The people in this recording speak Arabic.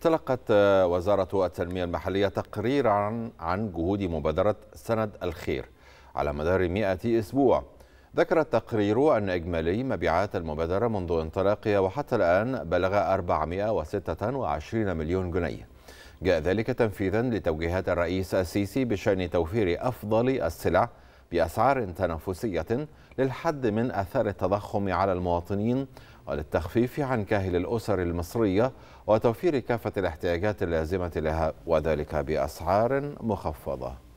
تلقت آه، وزارة التنمية المحلية تقريرا عن جهود مبادرة سند الخير على مدار 100 أسبوع ذكر التقرير أن إجمالي مبيعات المبادرة منذ انطلاقها وحتى الآن بلغ 426 مليون جنيه جاء ذلك تنفيذا لتوجيهات الرئيس السيسي بشأن توفير أفضل السلع بأسعار تنافسية للحد من أثار التضخم على المواطنين وللتخفيف عن كاهل الأسر المصرية وتوفير كافة الاحتياجات اللازمة لها وذلك بأسعار مخفضة